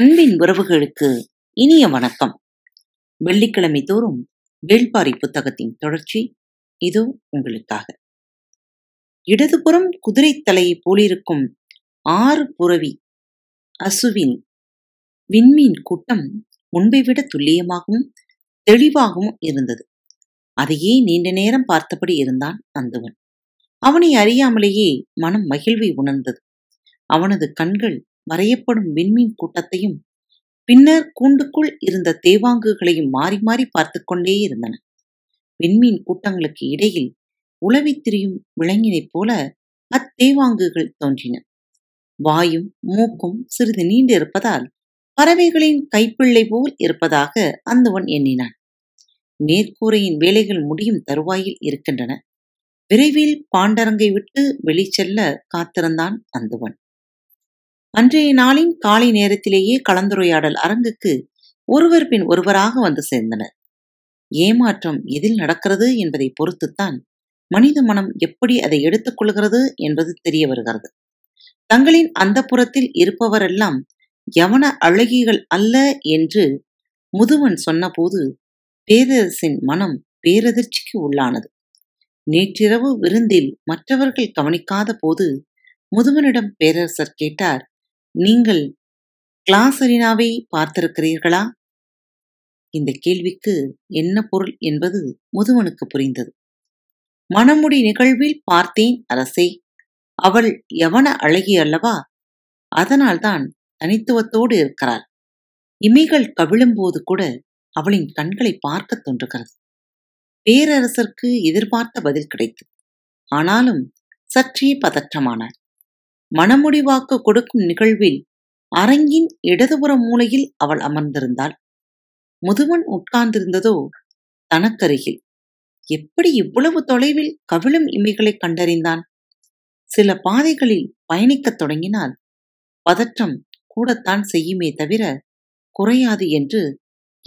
அன்பின் உறவுகளுக்கு இனிய வணக்கம் வெள்ளிக்கிழமை தோறும் வேள்பாரி புத்தகத்தின் தொடர்ச்சி இது உங்களுக்காக இடதுபுறம் குதிரை தலையை போலிருக்கும் ஆறு புறவி அசுவின் விண்மீன் கூட்டம் முன்பை விட துல்லியமாகவும் தெளிவாகவும் இருந்தது அதையே நீண்ட நேரம் பார்த்தபடி இருந்தான் அந்தவன் அவனை அறியாமலேயே மனம் மகிழ்வை உணர்ந்தது அவனது கண்கள் மறையப்படும் விண்மீன் கூட்டத்தையும் பின்னர் கூண்டுக்குள் இருந்த தேவாங்குகளையும் மாறி மாறி பார்த்து கொண்டே இருந்தன விண்மீன் கூட்டங்களுக்கு இடையில் உளவித் திரியும் விலங்கினைப் போல அத்தேவாங்குகள் தோன்றின வாயும் மூக்கும் சிறிது இருப்பதால் பறவைகளின் கைப்பிள்ளை போல் இருப்பதாக அந்தவன் எண்ணினான் மேற்கூரையின் வேலைகள் முடியும் தருவாயில் இருக்கின்றன விரைவில் பாண்டரங்கை விட்டு வெளிச்செல்ல காத்திருந்தான் அந்தவன் அன்றைய நாளின் காலை நேரத்திலேயே கலந்துரையாடல் அரங்குக்கு ஒருவர் பின் ஒருவராக வந்து சேர்ந்தனர் ஏமாற்றம் எதில் நடக்கிறது என்பதை பொறுத்துத்தான் மனித மனம் எப்படி அதை எடுத்துக்கொள்கிறது என்பது தெரிய வருகிறது தங்களின் அந்த புறத்தில் இருப்பவரெல்லாம் யவன அழகிகள் அல்ல என்று முதுவன் சொன்னபோது பேரரசின் மனம் பேரதிர்ச்சிக்கு உள்ளானது நேற்றிரவு விருந்தில் மற்றவர்கள் கவனிக்காத போது முதுவனிடம் பேரரசர் கேட்டார் நீங்கள் கிளாசரினாவை பார்த்திருக்கிறீர்களா இந்த கேள்விக்கு என்ன பொருள் என்பது முதுவனுக்கு புரிந்தது மணமுடி நிகழ்வில் பார்த்தேன் அரசே அவள் எவன அழகி அல்லவா அதனால்தான் தனித்துவத்தோடு இருக்கிறாள் இமைகள் கவிழும்போது கூட அவளின் கண்களை பார்க்க தோன்றுகிறது பேரரசருக்கு எதிர்பார்த்த பதில் கிடைத்து ஆனாலும் சற்றே பதற்றமானார் மனமுடிவாக்கு கொடுக்கும் நிகழ்வில் அரங்கின் இடதுபுற மூலையில் அவள் அமர்ந்திருந்தாள் முதுவன் உட்கார்ந்திருந்ததோ தனக்கருகில் எப்படி இவ்வளவு தொலைவில் கவிழும் இமைகளை கண்டறிந்தான் சில பாதைகளில் பயணிக்கத் தொடங்கினால் பதற்றம் கூடத்தான் செய்யுமே தவிர குறையாது என்று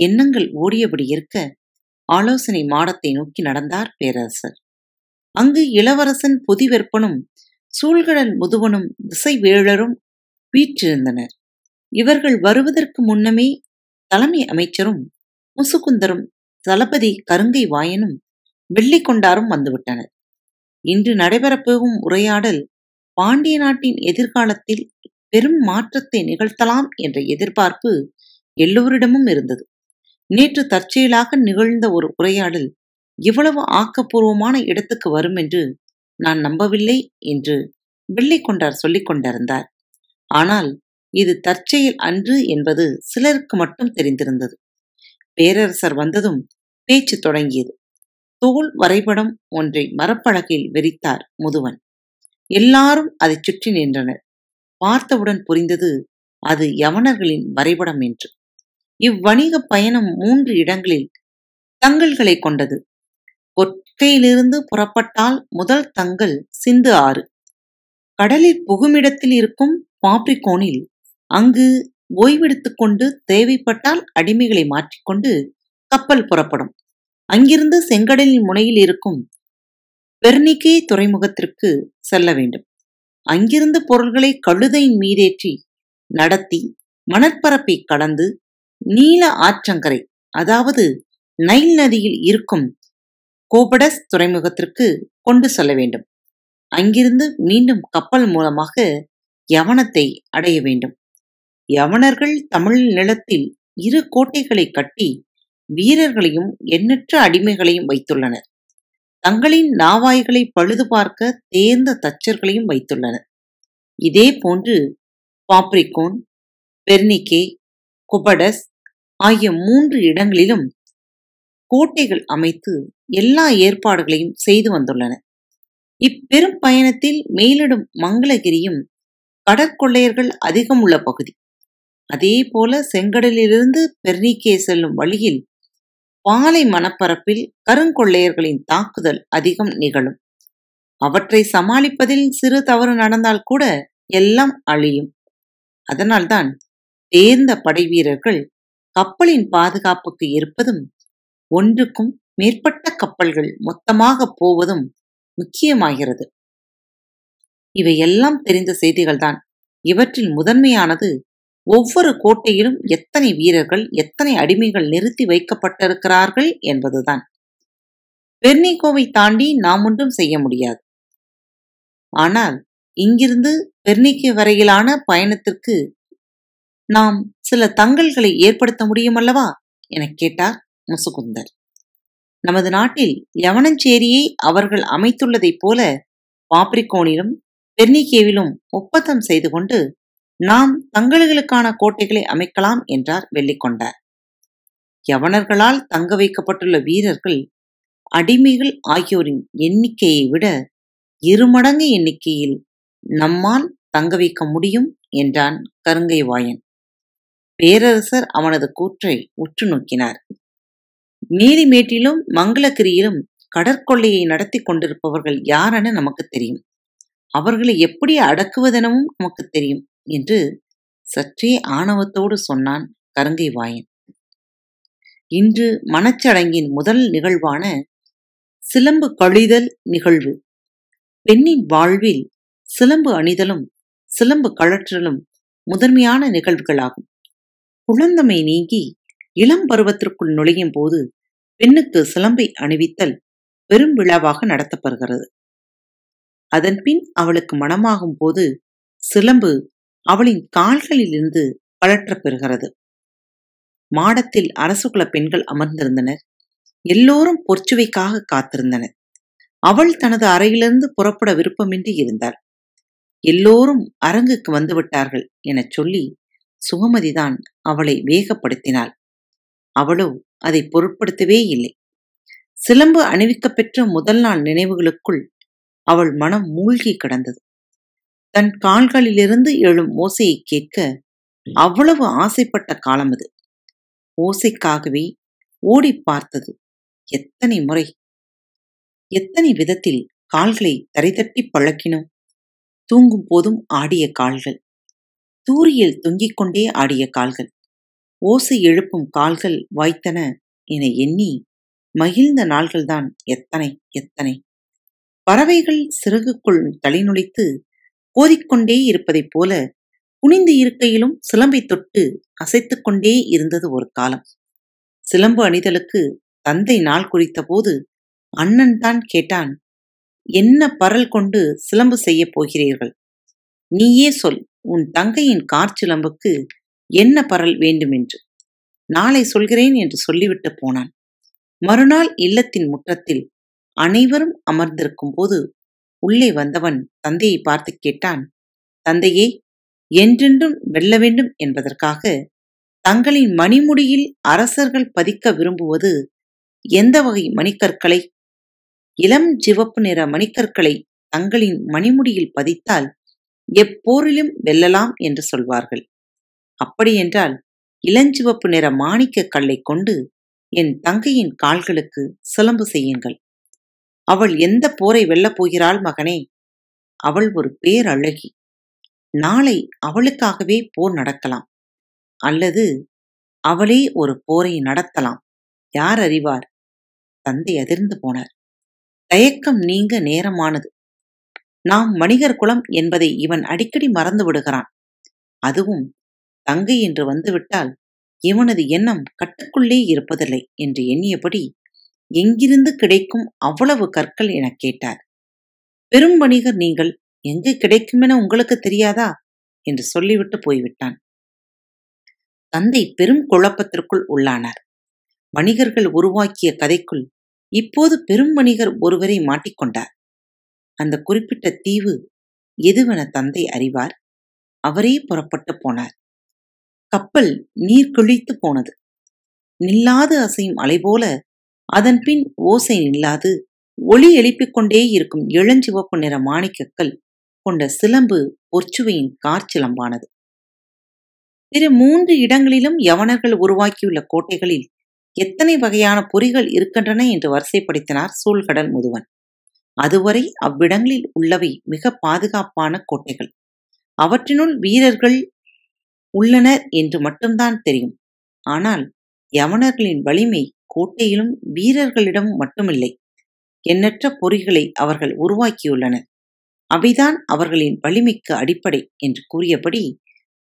எண்ணங்கள் ஓடியபடி இருக்க ஆலோசனை மாடத்தை நோக்கி நடந்தார் பேரரசர் அங்கு இளவரசன் வெற்பனும் சூழ்கடன் முதுவனும் திசைவேழரும் வீற்றிருந்தனர் இவர்கள் வருவதற்கு முன்னமே தலைமை அமைச்சரும் முசுகுந்தரும் தளபதி கருங்கை வாயனும் வெள்ளிக்கொண்டாரும் வந்துவிட்டனர் இன்று நடைபெறப்போகும் உரையாடல் பாண்டிய நாட்டின் எதிர்காலத்தில் பெரும் மாற்றத்தை நிகழ்த்தலாம் என்ற எதிர்பார்ப்பு எல்லோரிடமும் இருந்தது நேற்று தற்செயலாக நிகழ்ந்த ஒரு உரையாடல் இவ்வளவு ஆக்கப்பூர்வமான இடத்துக்கு வரும் என்று நான் நம்பவில்லை என்று வெள்ளிக்கொண்டார் சொல்லிக் கொண்டிருந்தார் ஆனால் இது தற்செயல் அன்று என்பது சிலருக்கு மட்டும் தெரிந்திருந்தது பேரரசர் வந்ததும் பேச்சு தொடங்கியது தோல் வரைபடம் ஒன்றை மரப்பழகில் வெறித்தார் முதுவன் எல்லாரும் அதை சுற்றி நின்றனர் பார்த்தவுடன் புரிந்தது அது யவனர்களின் வரைபடம் என்று இவ்வணிக பயணம் மூன்று இடங்களில் தங்கல்களை கொண்டது மக்கையிலிருந்து புறப்பட்டால் முதல் தங்கள் சிந்து ஆறு கடலில் புகுமிடத்தில் இருக்கும் பாப்ரிகோனில் அங்கு ஓய்வெடுத்துக் கொண்டு தேவைப்பட்டால் அடிமைகளை மாற்றிக்கொண்டு கப்பல் புறப்படும் அங்கிருந்து செங்கடலின் முனையில் இருக்கும் பெர்னிகே துறைமுகத்திற்கு செல்ல வேண்டும் அங்கிருந்து பொருள்களை கழுதையின் மீதேற்றி நடத்தி மணற்பரப்பை கடந்து நீல ஆற்றங்கரை அதாவது நைல் நதியில் இருக்கும் கோபடஸ் துறைமுகத்திற்கு கொண்டு செல்ல வேண்டும் அங்கிருந்து மீண்டும் கப்பல் மூலமாக யவனத்தை அடைய வேண்டும் யவனர்கள் தமிழ் நிலத்தில் இரு கோட்டைகளை கட்டி வீரர்களையும் எண்ணற்ற அடிமைகளையும் வைத்துள்ளனர் தங்களின் நாவாய்களை பழுது பார்க்க தேர்ந்த தச்சர்களையும் வைத்துள்ளனர் இதே போன்று பாப்ரிகோன் பெர்னிகே குபடஸ் ஆகிய மூன்று இடங்களிலும் கோட்டைகள் அமைத்து எல்லா ஏற்பாடுகளையும் செய்து வந்துள்ளன இப்பெரும் பயணத்தில் மேலிடும் மங்களகிரியும் கடற்கொள்ளையர்கள் அதிகம் உள்ள பகுதி அதே போல செங்கடலிலிருந்து பெர்னிக்கே செல்லும் வழியில் பாலை மணப்பரப்பில் கருங்கொள்ளையர்களின் தாக்குதல் அதிகம் நிகழும் அவற்றை சமாளிப்பதில் சிறு தவறு நடந்தால் கூட எல்லாம் அழியும் அதனால்தான் தேர்ந்த படை வீரர்கள் கப்பலின் பாதுகாப்புக்கு இருப்பதும் ஒன்றுக்கும் மேற்பட்ட கப்பல்கள் மொத்தமாக போவதும் முக்கியமாகிறது இவை எல்லாம் தெரிந்த செய்திகள்தான் இவற்றில் முதன்மையானது ஒவ்வொரு கோட்டையிலும் எத்தனை வீரர்கள் எத்தனை அடிமைகள் நிறுத்தி வைக்கப்பட்டிருக்கிறார்கள் என்பதுதான் பெர்னிகோவை தாண்டி நாம் ஒன்றும் செய்ய முடியாது ஆனால் இங்கிருந்து பெர்னிக்கு வரையிலான பயணத்திற்கு நாம் சில தங்கல்களை ஏற்படுத்த முடியுமல்லவா எனக் கேட்டார் முசுகுந்தர் நமது நாட்டில் யவனஞ்சேரியை அவர்கள் அமைத்துள்ளதைப் போல பாப்ரிகோனிலும் பெர்னிகேவிலும் ஒப்பந்தம் செய்து கொண்டு நாம் தங்களுக்கான கோட்டைகளை அமைக்கலாம் என்றார் வெள்ளிக்கொண்டார் யவனர்களால் தங்க வைக்கப்பட்டுள்ள வீரர்கள் அடிமைகள் ஆகியோரின் எண்ணிக்கையை விட இருமடங்கு எண்ணிக்கையில் நம்மால் தங்க வைக்க முடியும் என்றான் கருங்கை வாயன் பேரரசர் அவனது கூற்றை உற்று நோக்கினார் நீதிமேட்டிலும் மங்களகிரியிலும் கடற்கொள்ளையை நடத்தி கொண்டிருப்பவர்கள் யாரென நமக்கு தெரியும் அவர்களை எப்படி அடக்குவதெனவும் நமக்கு தெரியும் என்று சற்றே ஆணவத்தோடு சொன்னான் கருங்கை வாயன் இன்று மனச்சடங்கின் முதல் நிகழ்வான சிலம்பு கழிதல் நிகழ்வு பெண்ணின் வாழ்வில் சிலம்பு அணிதலும் சிலம்பு கழற்றலும் முதன்மையான நிகழ்வுகளாகும் குழந்தமை நீங்கி இளம் பருவத்திற்குள் நுழையும் போது பெண்ணுக்கு சிலம்பை அணிவித்தல் பெரும் விழாவாக நடத்தப்படுகிறது அதன்பின் அவளுக்கு மனமாகும் போது சிலம்பு அவளின் கால்களிலிருந்து பழற்றப்பெறுகிறது மாடத்தில் அரசுகுல பெண்கள் அமர்ந்திருந்தனர் எல்லோரும் பொற்சுவைக்காக காத்திருந்தனர் அவள் தனது அறையிலிருந்து புறப்பட விருப்பமின்றி இருந்தாள் எல்லோரும் அரங்குக்கு வந்துவிட்டார்கள் எனச் சொல்லி சுகமதிதான் அவளை வேகப்படுத்தினாள் அவளோ அதை பொருட்படுத்தவே இல்லை சிலம்பு அணிவிக்கப்பெற்ற முதல் நாள் நினைவுகளுக்குள் அவள் மனம் மூழ்கி கிடந்தது தன் கால்களிலிருந்து எழும் ஓசையை கேட்க அவ்வளவு ஆசைப்பட்ட காலம் அது ஓசைக்காகவே ஓடி பார்த்தது எத்தனை முறை எத்தனை விதத்தில் கால்களை தரைதட்டி பழக்கினோம் தூங்கும் போதும் ஆடிய கால்கள் தூரியில் தொங்கிக் கொண்டே ஆடிய கால்கள் ஓசை எழுப்பும் கால்கள் வாய்த்தன என எண்ணி மகிழ்ந்த நாள்கள்தான் எத்தனை எத்தனை பறவைகள் சிறகுக்குள் தலைநுழைத்து கோதிக்கொண்டே இருப்பதைப் போல குனிந்து இருக்கையிலும் சிலம்பை தொட்டு அசைத்து கொண்டே இருந்தது ஒரு காலம் சிலம்பு அணிதலுக்கு தந்தை நாள் குறித்த போது அண்ணன் தான் கேட்டான் என்ன பரல் கொண்டு சிலம்பு செய்யப் போகிறீர்கள் நீயே சொல் உன் தங்கையின் கார் சிலம்புக்கு என்ன பரல் வேண்டுமென்று நாளை சொல்கிறேன் என்று சொல்லிவிட்டு போனான் மறுநாள் இல்லத்தின் முற்றத்தில் அனைவரும் அமர்ந்திருக்கும் போது உள்ளே வந்தவன் தந்தையை பார்த்து கேட்டான் தந்தையே என்றென்றும் வெல்ல வேண்டும் என்பதற்காக தங்களின் மணிமுடியில் அரசர்கள் பதிக்க விரும்புவது எந்த வகை மணிக்கற்களை இளம் சிவப்பு நிற மணிக்கற்களை தங்களின் மணிமுடியில் பதித்தால் எப்போரிலும் வெல்லலாம் என்று சொல்வார்கள் அப்படியென்றால் இளஞ்சிவப்பு நிற மாணிக்க கல்லை கொண்டு என் தங்கையின் கால்களுக்கு சிலம்பு செய்யுங்கள் அவள் எந்த போரை வெல்லப் போகிறாள் மகனே அவள் ஒரு பேரழகி நாளை அவளுக்காகவே போர் நடக்கலாம் அல்லது அவளே ஒரு போரை நடத்தலாம் யார் அறிவார் தந்தை அதிர்ந்து போனார் தயக்கம் நீங்க நேரமானது நாம் மணிகர் குலம் என்பதை இவன் அடிக்கடி மறந்து விடுகிறான் அதுவும் தங்கை என்று வந்துவிட்டால் இவனது எண்ணம் கட்டுக்குள்ளே இருப்பதில்லை என்று எண்ணியபடி எங்கிருந்து கிடைக்கும் அவ்வளவு கற்கள் எனக் கேட்டார் பெரும் வணிகர் நீங்கள் எங்கு கிடைக்கும் என உங்களுக்கு தெரியாதா என்று சொல்லிவிட்டு போய்விட்டான் தந்தை பெரும் குழப்பத்திற்குள் உள்ளானார் வணிகர்கள் உருவாக்கிய கதைக்குள் இப்போது பெரும் வணிகர் ஒருவரை மாட்டிக்கொண்டார் அந்த குறிப்பிட்ட தீவு எதுவென தந்தை அறிவார் அவரே புறப்பட்டு போனார் கப்பல் கொழித்து போனது நில்லாது அசையும் அலை போல அதன் பின் ஓசை நில்லாது ஒளி எழுப்பிக் கொண்டே இருக்கும் இளஞ்சிவப்பு நிற மாணிக்கக்கல் கொண்ட சிலம்பு பொற்சுவையின் கார்ச்சிலம்பானது பிற மூன்று இடங்களிலும் யவனர்கள் உருவாக்கியுள்ள கோட்டைகளில் எத்தனை வகையான பொறிகள் இருக்கின்றன என்று வரிசைப்படுத்தினார் சூழ்கடல் முதுவன் அதுவரை அவ்விடங்களில் உள்ளவை மிக பாதுகாப்பான கோட்டைகள் அவற்றினுள் வீரர்கள் உள்ளனர் என்று மட்டும்தான் தெரியும் ஆனால் யவனர்களின் வலிமை கோட்டையிலும் வீரர்களிடம் மட்டுமில்லை எண்ணற்ற பொறிகளை அவர்கள் உருவாக்கியுள்ளனர் அவைதான் அவர்களின் வலிமைக்கு அடிப்படை என்று கூறியபடி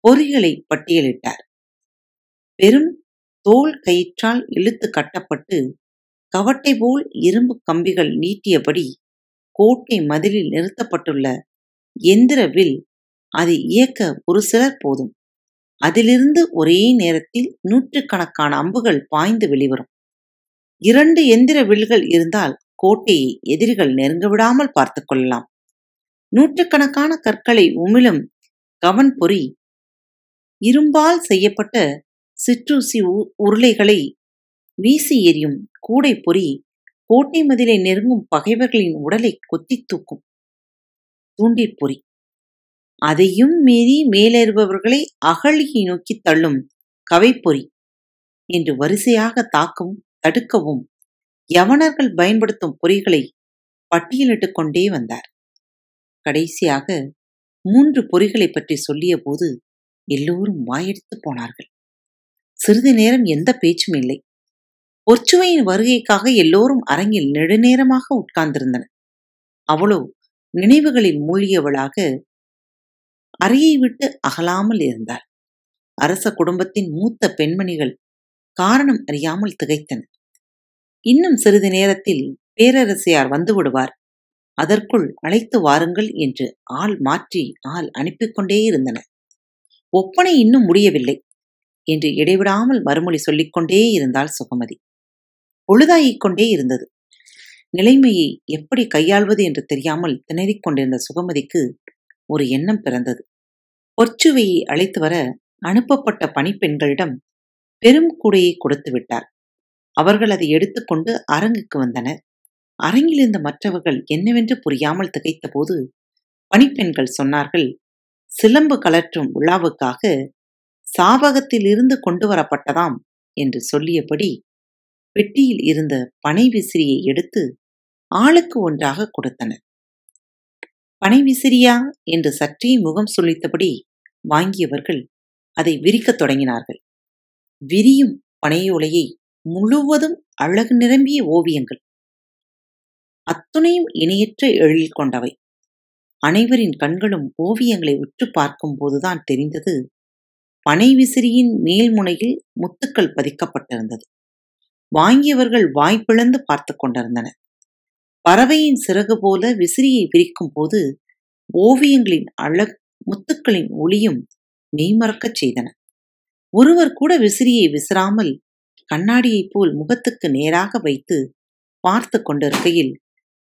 பொறிகளை பட்டியலிட்டார் பெரும் தோல் கயிற்றால் இழுத்து கட்டப்பட்டு கவட்டை போல் இரும்பு கம்பிகள் நீட்டியபடி கோட்டை மதிலில் நிறுத்தப்பட்டுள்ள எந்திர வில் அதை இயக்க ஒரு சிலர் போதும் அதிலிருந்து ஒரே நேரத்தில் நூற்றுக்கணக்கான அம்புகள் பாய்ந்து வெளிவரும் இரண்டு எந்திர வில்கள் இருந்தால் கோட்டையை எதிரிகள் நெருங்க விடாமல் பார்த்து கொள்ளலாம் நூற்றுக்கணக்கான கற்களை உமிழும் கவன் பொறி இரும்பால் செய்யப்பட்ட சிற்றூசி உருளைகளை வீசி எரியும் கூடை பொறி கோட்டை மதிலை நெருங்கும் பகைவர்களின் உடலை கொத்தி தூக்கும் தூண்டிற் பொறி அதையும் மீறி மேலேறுபவர்களை அகழியை நோக்கி தள்ளும் கவைப்பொறி என்று வரிசையாக தாக்கவும் தடுக்கவும் யவனர்கள் பயன்படுத்தும் பொறிகளை பட்டியலிட்டு கொண்டே வந்தார் கடைசியாக மூன்று பொறிகளை பற்றி சொல்லிய போது எல்லோரும் வாயெடுத்து போனார்கள் சிறிது நேரம் எந்த பேச்சும் இல்லை ஒற்றுமையின் வருகைக்காக எல்லோரும் அரங்கில் நெடுநேரமாக உட்கார்ந்திருந்தனர் அவளோ நினைவுகளில் மூழ்கியவளாக அறையை விட்டு அகலாமல் இருந்தார் அரச குடும்பத்தின் மூத்த பெண்மணிகள் காரணம் அறியாமல் திகைத்தன இன்னும் சிறிது நேரத்தில் பேரரசியார் வந்துவிடுவார் அதற்குள் அழைத்து வாருங்கள் என்று ஆள் மாற்றி ஆள் அனுப்பிக்கொண்டே இருந்தன ஒப்பனை இன்னும் முடியவில்லை என்று இடைவிடாமல் மறுமொழி சொல்லிக்கொண்டே இருந்தால் சுகமதி பொழுதாயிக் கொண்டே இருந்தது நிலைமையை எப்படி கையாள்வது என்று தெரியாமல் திணறிக் கொண்டிருந்த சுகமதிக்கு ஒரு எண்ணம் பிறந்தது பொற்சுவையை அழைத்து வர அனுப்பப்பட்ட பணிப்பெண்களிடம் பெரும் கூடையை கொடுத்து விட்டார் அவர்கள் அதை எடுத்துக்கொண்டு அரங்குக்கு வந்தனர் அரங்கில் இருந்த மற்றவர்கள் என்னவென்று புரியாமல் திகைத்த போது பணிப்பெண்கள் சொன்னார்கள் சிலம்பு கலற்றும் விழாவுக்காக சாவகத்தில் இருந்து கொண்டு வரப்பட்டதாம் என்று சொல்லியபடி பெட்டியில் இருந்த பனை விசிறியை எடுத்து ஆளுக்கு ஒன்றாக கொடுத்தனர் பனை விசிறியா என்று சற்றே முகம் சுழித்தபடி வாங்கியவர்கள் அதை விரிக்கத் தொடங்கினார்கள் விரியும் பனையோலையை முழுவதும் அழகு நிரம்பிய ஓவியங்கள் அத்துணையும் இணையற்ற எழில் கொண்டவை அனைவரின் கண்களும் ஓவியங்களை உற்று பார்க்கும் போதுதான் தெரிந்தது பனை விசிறியின் மேல்முனையில் முத்துக்கள் பதிக்கப்பட்டிருந்தது வாங்கியவர்கள் வாய்ப்பிழந்து பார்த்து கொண்டிருந்தனர் பறவையின் சிறகு போல விசிறியை விரிக்கும் போது ஓவியங்களின் அழகு முத்துக்களின் ஒளியும் மெய்மறக்கச் செய்தன ஒருவர் கூட விசிறியை விசிறாமல் கண்ணாடியைப் போல் முகத்துக்கு நேராக வைத்து பார்த்து கொண்டிருக்கையில்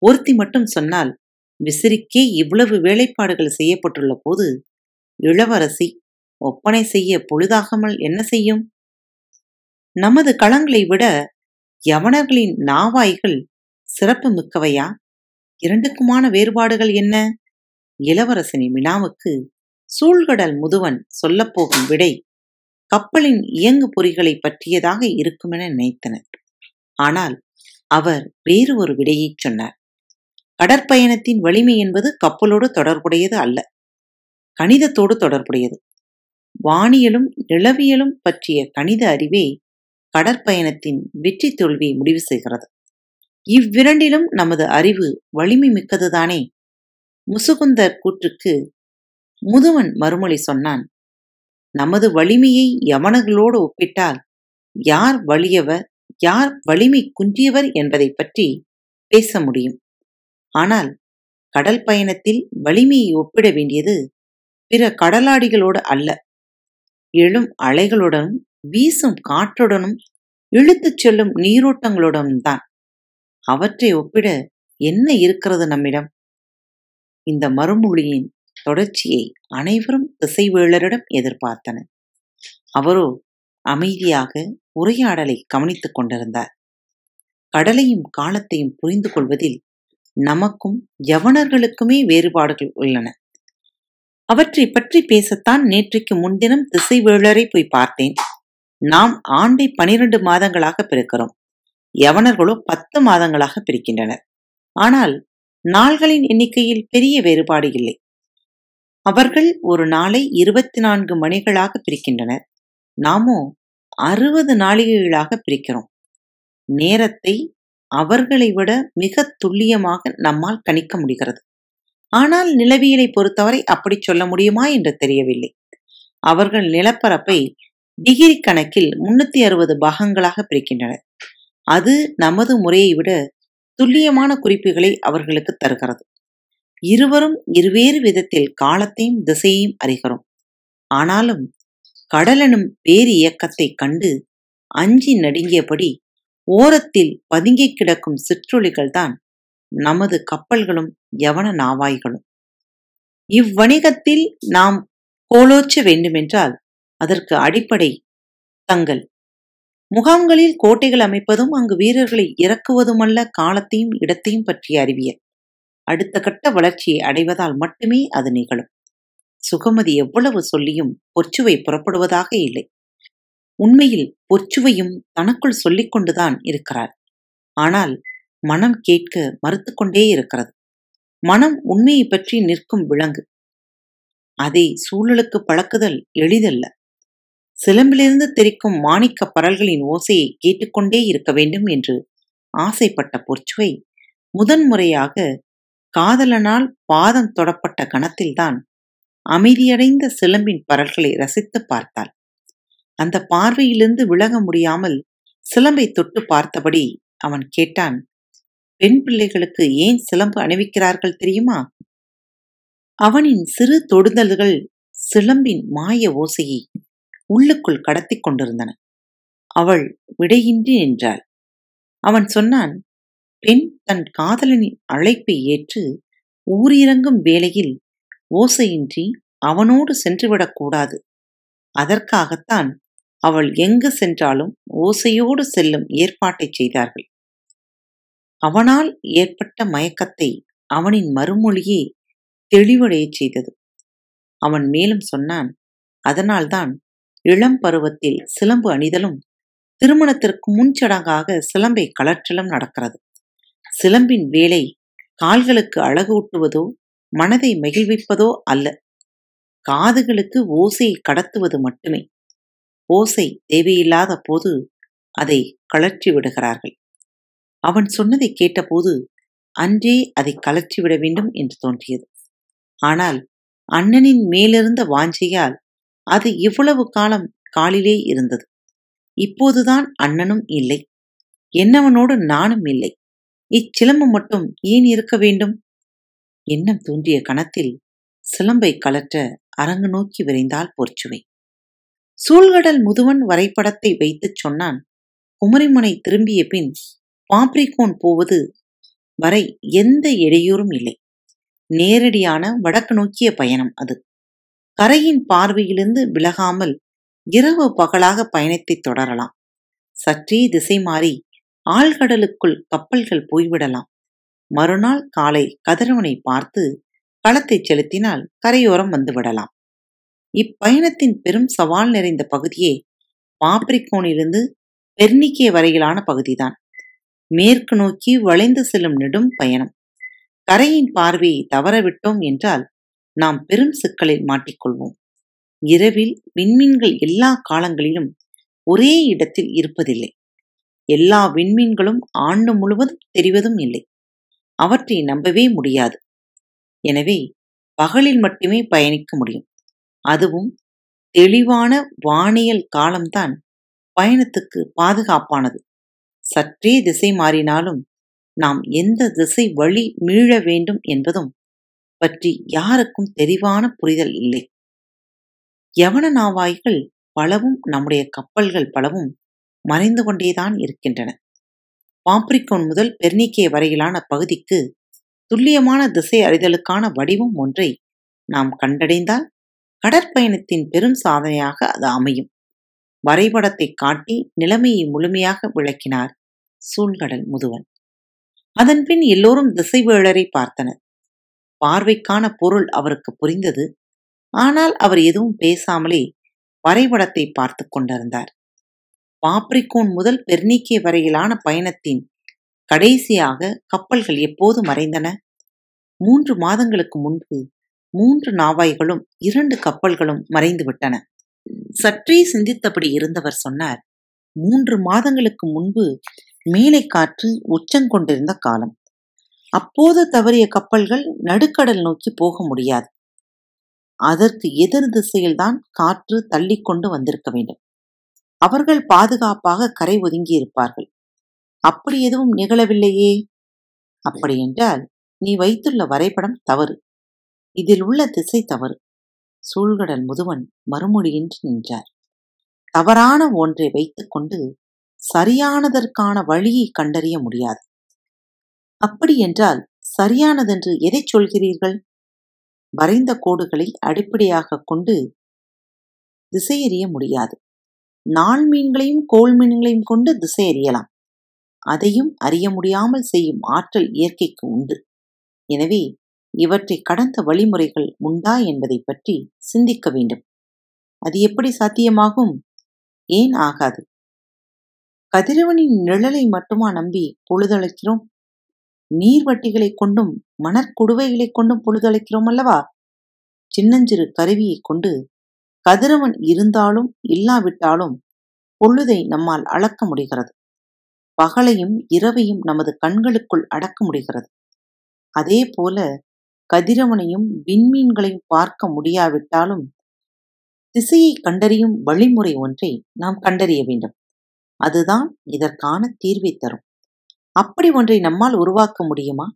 ஒருத்தி மட்டும் சொன்னால் விசிறிக்கே இவ்வளவு வேலைப்பாடுகள் செய்யப்பட்டுள்ள போது இளவரசி ஒப்பனை செய்ய பொழுதாகாமல் என்ன செய்யும் நமது களங்களை விட யவனர்களின் நாவாய்கள் சிறப்பு மிக்கவையா இரண்டுக்குமான வேறுபாடுகள் என்ன இளவரசனி மினாவுக்கு சூழ்கடல் முதுவன் சொல்லப்போகும் விடை கப்பலின் இயங்கு பொறிகளை பற்றியதாக இருக்குமென நினைத்தனர் ஆனால் அவர் வேறு ஒரு விடையை சொன்னார் கடற்பயணத்தின் வலிமை என்பது கப்பலோடு தொடர்புடையது அல்ல கணிதத்தோடு தொடர்புடையது வானியலும் நிலவியலும் பற்றிய கணித அறிவே கடற்பயணத்தின் வெற்றி தோல்வியை முடிவு செய்கிறது இவ்விரண்டிலும் நமது அறிவு வலிமை மிக்கதுதானே முசுகுந்தர் கூற்றுக்கு முதுவன் மறுமொழி சொன்னான் நமது வலிமையை யமனர்களோடு ஒப்பிட்டால் யார் வலியவர் யார் வலிமை குன்றியவர் என்பதை பற்றி பேச முடியும் ஆனால் கடல் பயணத்தில் வலிமையை ஒப்பிட வேண்டியது பிற கடலாடிகளோடு அல்ல எழும் அலைகளுடனும் வீசும் காற்றுடனும் இழுத்துச் செல்லும் நீரோட்டங்களுடனும் தான் அவற்றை ஒப்பிட என்ன இருக்கிறது நம்மிடம் இந்த மறுமொழியின் தொடர்ச்சியை அனைவரும் திசைவேளரிடம் எதிர்பார்த்தனர் அவரோ அமைதியாக உரையாடலை கவனித்துக் கொண்டிருந்தார் கடலையும் காலத்தையும் புரிந்து கொள்வதில் நமக்கும் யவனர்களுக்குமே வேறுபாடுகள் உள்ளன அவற்றை பற்றி பேசத்தான் நேற்றைக்கு முன்தினம் திசைவேளரை போய் பார்த்தேன் நாம் ஆண்டை பனிரெண்டு மாதங்களாக பிறக்கிறோம் யவனர்களோ பத்து மாதங்களாக பிரிக்கின்றனர் ஆனால் நாள்களின் எண்ணிக்கையில் பெரிய வேறுபாடு இல்லை அவர்கள் ஒரு நாளை இருபத்தி நான்கு மணிகளாக பிரிக்கின்றனர் நாமோ அறுபது நாளிகைகளாக பிரிக்கிறோம் நேரத்தை அவர்களை விட மிக துல்லியமாக நம்மால் கணிக்க முடிகிறது ஆனால் நிலவியலை பொறுத்தவரை அப்படி சொல்ல முடியுமா என்று தெரியவில்லை அவர்கள் நிலப்பரப்பை டிகிரி கணக்கில் முன்னூத்தி அறுபது பாகங்களாக பிரிக்கின்றனர் அது நமது முறையை விட துல்லியமான குறிப்புகளை அவர்களுக்கு தருகிறது இருவரும் இருவேறு விதத்தில் காலத்தையும் திசையையும் அறிகிறோம் ஆனாலும் கடலெனும் பேர் இயக்கத்தை கண்டு அஞ்சி நடுங்கியபடி ஓரத்தில் பதுங்கி கிடக்கும் சிற்றொலிகள்தான் நமது கப்பல்களும் யவன நாவாய்களும் இவ்வணிகத்தில் நாம் கோலோச்ச வேண்டுமென்றால் அதற்கு அடிப்படை தங்கள் முகாம்களில் கோட்டைகள் அமைப்பதும் அங்கு வீரர்களை இறக்குவதுமல்ல காலத்தையும் இடத்தையும் பற்றிய அறிவியல் அடுத்த கட்ட வளர்ச்சியை அடைவதால் மட்டுமே அது நிகழும் சுகமதி எவ்வளவு சொல்லியும் பொற்சுவை புறப்படுவதாக இல்லை உண்மையில் பொற்சுவையும் தனக்குள் சொல்லிக்கொண்டுதான் இருக்கிறார் ஆனால் மனம் கேட்க மறுத்து கொண்டே இருக்கிறது மனம் உண்மையை பற்றி நிற்கும் விலங்கு அதை சூழலுக்கு பழக்குதல் எளிதல்ல சிலம்பிலிருந்து தெரிக்கும் மாணிக்க பரல்களின் ஓசையை கேட்டுக்கொண்டே இருக்க வேண்டும் என்று ஆசைப்பட்ட பொற்சுவை முதன்முறையாக காதலனால் பாதம் தொடப்பட்ட கணத்தில்தான் அமைதியடைந்த சிலம்பின் பரல்களை ரசித்து பார்த்தாள் அந்த பார்வையிலிருந்து விலக முடியாமல் சிலம்பை தொட்டு பார்த்தபடி அவன் கேட்டான் பெண் பிள்ளைகளுக்கு ஏன் சிலம்பு அணிவிக்கிறார்கள் தெரியுமா அவனின் சிறு தொடுதல்கள் சிலம்பின் மாய ஓசையை உள்ளுக்குள் கடத்தி கொண்டிருந்தன அவள் விடையின்றி நின்றாள் அவன் சொன்னான் பெண் தன் காதலனின் அழைப்பை ஏற்று ஊரிறங்கும் வேளையில் ஓசையின்றி அவனோடு சென்றுவிடக்கூடாது அதற்காகத்தான் அவள் எங்கு சென்றாலும் ஓசையோடு செல்லும் ஏற்பாட்டை செய்தார்கள் அவனால் ஏற்பட்ட மயக்கத்தை அவனின் மறுமொழியே தெளிவடையச் செய்தது அவன் மேலும் சொன்னான் அதனால்தான் இளம் பருவத்தில் சிலம்பு அணிதலும் திருமணத்திற்கு முன்சடங்காக சிலம்பை கலற்றலும் நடக்கிறது சிலம்பின் வேலை கால்களுக்கு அழகு ஊட்டுவதோ மனதை மகிழ்விப்பதோ அல்ல காதுகளுக்கு ஓசையை கடத்துவது மட்டுமே ஓசை தேவையில்லாத போது அதை கலற்றி விடுகிறார்கள் அவன் சொன்னதை கேட்டபோது அன்றே அதை கலற்றிவிட வேண்டும் என்று தோன்றியது ஆனால் அண்ணனின் மேலிருந்த வாஞ்சையால் அது இவ்வளவு காலம் காலிலே இருந்தது இப்போதுதான் அண்ணனும் இல்லை என்னவனோடு நானும் இல்லை இச்சிலம்பு மட்டும் ஏன் இருக்க வேண்டும் எண்ணம் தோன்றிய கணத்தில் சிலம்பை கலற்ற அரங்கு நோக்கி விரைந்தால் போர்ச்சுவை சூழ்கடல் முதுவன் வரைபடத்தை வைத்துச் சொன்னான் குமரிமுனை திரும்பிய பின் பாப்ரிகோன் போவது வரை எந்த இடையூறும் இல்லை நேரடியான வடக்கு நோக்கிய பயணம் அது கரையின் பார்வையிலிருந்து விலகாமல் இரவு பகலாக பயணத்தை தொடரலாம் சற்றே திசை மாறி ஆழ்கடலுக்குள் கப்பல்கள் போய்விடலாம் மறுநாள் காலை கதிரவனை பார்த்து களத்தை செலுத்தினால் கரையோரம் வந்துவிடலாம் இப்பயணத்தின் பெரும் சவால் நிறைந்த பகுதியே பாப்ரிகோனிலிருந்து பெர்னிக்கே வரையிலான பகுதிதான் மேற்கு நோக்கி வளைந்து செல்லும் நெடும் பயணம் கரையின் பார்வையை தவறவிட்டோம் என்றால் நாம் பெரும் சிக்கலில் மாட்டிக்கொள்வோம் இரவில் விண்மீன்கள் எல்லா காலங்களிலும் ஒரே இடத்தில் இருப்பதில்லை எல்லா விண்மீன்களும் ஆண்டு முழுவதும் தெரிவதும் இல்லை அவற்றை நம்பவே முடியாது எனவே பகலில் மட்டுமே பயணிக்க முடியும் அதுவும் தெளிவான வானியல் காலம்தான் பயணத்துக்கு பாதுகாப்பானது சற்றே திசை மாறினாலும் நாம் எந்த திசை வழி மீழ வேண்டும் என்பதும் பற்றி யாருக்கும் தெளிவான புரிதல் இல்லை யவன நாவாய்கள் பலவும் நம்முடைய கப்பல்கள் பலவும் மறைந்து கொண்டேதான் இருக்கின்றன பாப்ரிகோன் முதல் பெர்னிக்கே வரையிலான பகுதிக்கு துல்லியமான திசை அறிதலுக்கான வடிவம் ஒன்றை நாம் கண்டடைந்தால் கடற்பயணத்தின் பெரும் சாதனையாக அது அமையும் வரைபடத்தை காட்டி நிலைமையை முழுமையாக விளக்கினார் சூழ்கடல் முதுவன் அதன்பின் எல்லோரும் திசைவேழரை பார்த்தனர் பார்வைக்கான பொருள் அவருக்கு புரிந்தது ஆனால் அவர் எதுவும் பேசாமலே வரைபடத்தை பார்த்து கொண்டிருந்தார் பாப்ரிகோன் முதல் பெர்னிக்கே வரையிலான பயணத்தின் கடைசியாக கப்பல்கள் எப்போது மறைந்தன மூன்று மாதங்களுக்கு முன்பு மூன்று நாவாய்களும் இரண்டு கப்பல்களும் மறைந்துவிட்டன சற்றே சிந்தித்தபடி இருந்தவர் சொன்னார் மூன்று மாதங்களுக்கு முன்பு மேலை காற்று உச்சங்கொண்டிருந்த காலம் அப்போது தவறிய கப்பல்கள் நடுக்கடல் நோக்கி போக முடியாது அதற்கு எதிர் திசையில்தான் காற்று தள்ளிக்கொண்டு வந்திருக்க வேண்டும் அவர்கள் பாதுகாப்பாக கரை ஒதுங்கி இருப்பார்கள் அப்படி எதுவும் நிகழவில்லையே அப்படி என்றால் நீ வைத்துள்ள வரைபடம் தவறு இதில் உள்ள திசை தவறு சூழ்கடல் முதுவன் மறுமொழியின்றி நின்றார் தவறான ஒன்றை வைத்துக்கொண்டு சரியானதற்கான வழியை கண்டறிய முடியாது அப்படியென்றால் சரியானதென்று எதை சொல்கிறீர்கள் வரைந்த கோடுகளை அடிப்படையாக கொண்டு திசையறிய முடியாது நாள் மீன்களையும் கோள் மீன்களையும் கொண்டு திசையறியலாம் அதையும் அறிய முடியாமல் செய்யும் ஆற்றல் இயற்கைக்கு உண்டு எனவே இவற்றை கடந்த வழிமுறைகள் உண்டா என்பதை பற்றி சிந்திக்க வேண்டும் அது எப்படி சாத்தியமாகும் ஏன் ஆகாது கதிரவனின் நிழலை மட்டுமா நம்பி பொழுதழைக்கிறோம் நீர்வட்டிகளைக் கொண்டும் மணற்குடுவைகளைக் கொண்டும் பொழுதழைக்கிறோம் அல்லவா சின்னஞ்சிறு கருவியைக் கொண்டு கதிரவன் இருந்தாலும் இல்லாவிட்டாலும் பொழுதை நம்மால் அளக்க முடிகிறது பகலையும் இரவையும் நமது கண்களுக்குள் அடக்க முடிகிறது அதே போல கதிரவனையும் விண்மீன்களையும் பார்க்க முடியாவிட்டாலும் திசையை கண்டறியும் வழிமுறை ஒன்றை நாம் கண்டறிய வேண்டும் அதுதான் இதற்கான தீர்வை தரும் அப்படி ஒன்றை நம்மால் உருவாக்க முடியுமா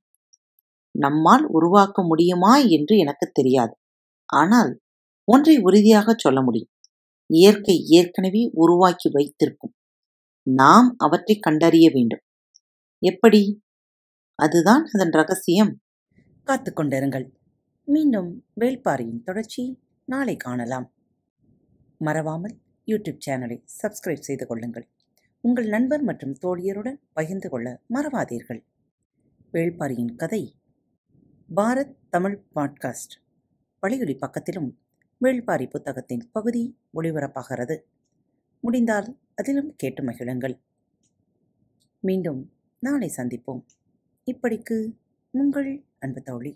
நம்மால் உருவாக்க முடியுமா என்று எனக்கு தெரியாது ஆனால் ஒன்றை உறுதியாக சொல்ல முடியும் இயற்கை ஏற்கனவே உருவாக்கி வைத்திருக்கும் நாம் அவற்றை கண்டறிய வேண்டும் எப்படி அதுதான் அதன் ரகசியம் காத்து கொண்டிருங்கள் மீண்டும் வேள்பாரியின் தொடர்ச்சி நாளை காணலாம் மறவாமல் யூடியூப் சேனலை சப்ஸ்கிரைப் செய்து கொள்ளுங்கள் உங்கள் நண்பர் மற்றும் தோழியருடன் பகிர்ந்து கொள்ள மறவாதீர்கள் வேள்பாரியின் கதை பாரத் தமிழ் பாட்காஸ்ட் வலியுலி பக்கத்திலும் வேள்பாரி புத்தகத்தின் பகுதி ஒளிபரப்பாகிறது முடிந்தால் அதிலும் கேட்டு மகிழுங்கள் மீண்டும் நாளை சந்திப்போம் இப்படிக்கு உங்கள் அன்பு தோழி